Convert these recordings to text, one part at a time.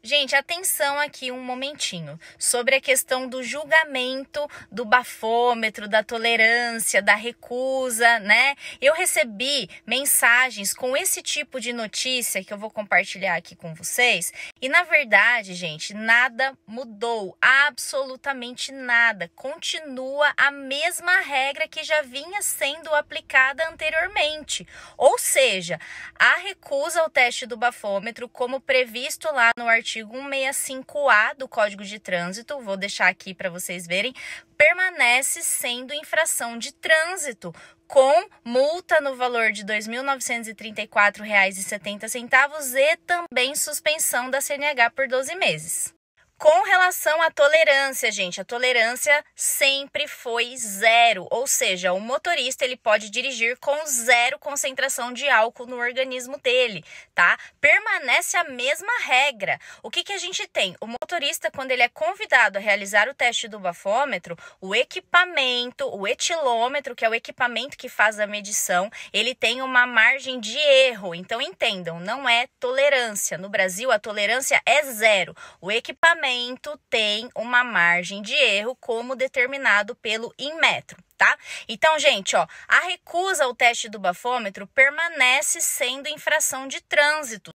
Gente, atenção aqui um momentinho sobre a questão do julgamento, do bafômetro, da tolerância, da recusa, né? Eu recebi mensagens com esse tipo de notícia que eu vou compartilhar aqui com vocês, e na verdade, gente, nada mudou, absolutamente nada. Continua a mesma regra que já vinha sendo aplicada anteriormente. Ou seja, a recusa ao teste do bafômetro, como previsto lá no artigo artigo 165A do Código de Trânsito, vou deixar aqui para vocês verem, permanece sendo infração de trânsito com multa no valor de R$ 2.934,70 e também suspensão da CNH por 12 meses. Com relação à tolerância, gente, a tolerância sempre foi zero, ou seja, o motorista ele pode dirigir com zero concentração de álcool no organismo dele, tá? Permanece a mesma regra. O que, que a gente tem? O motorista, quando ele é convidado a realizar o teste do bafômetro, o equipamento, o etilômetro, que é o equipamento que faz a medição, ele tem uma margem de erro. Então entendam, não é tolerância. No Brasil, a tolerância é zero. O equipamento momento tem uma margem de erro como determinado pelo Inmetro. Tá? Então, gente, ó, a recusa ao teste do bafômetro permanece sendo infração de trânsito.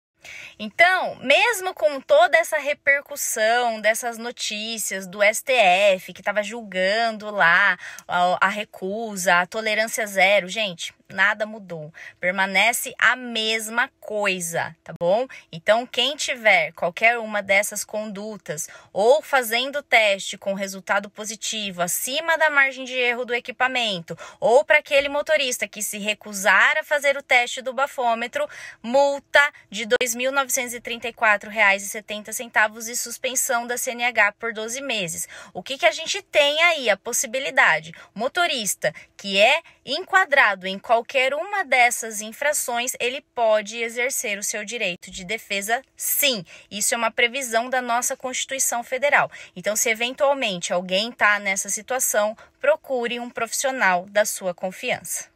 Então, mesmo com toda essa repercussão dessas notícias do STF que estava julgando lá a, a recusa, a tolerância zero, gente, nada mudou. Permanece a mesma coisa, tá bom? Então, quem tiver qualquer uma dessas condutas ou fazendo teste com resultado positivo acima da margem de erro do equipamento, ou para aquele motorista que se recusar a fazer o teste do bafômetro, multa de R$ 2.934,70 e suspensão da CNH por 12 meses. O que, que a gente tem aí? A possibilidade, motorista que é enquadrado em qualquer qualquer uma dessas infrações, ele pode exercer o seu direito de defesa, sim. Isso é uma previsão da nossa Constituição Federal. Então, se eventualmente alguém está nessa situação, procure um profissional da sua confiança.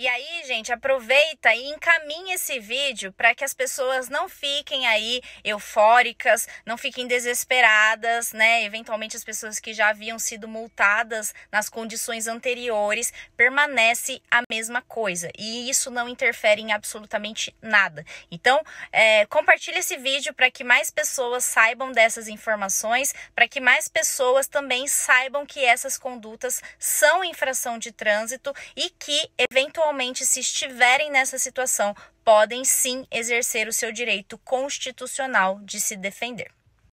E aí, gente, aproveita e encaminha esse vídeo para que as pessoas não fiquem aí eufóricas, não fiquem desesperadas, né? Eventualmente as pessoas que já haviam sido multadas nas condições anteriores permanece a mesma coisa e isso não interfere em absolutamente nada. Então, é, compartilhe esse vídeo para que mais pessoas saibam dessas informações, para que mais pessoas também saibam que essas condutas são infração de trânsito e que eventualmente eventualmente, se estiverem nessa situação, podem sim exercer o seu direito constitucional de se defender.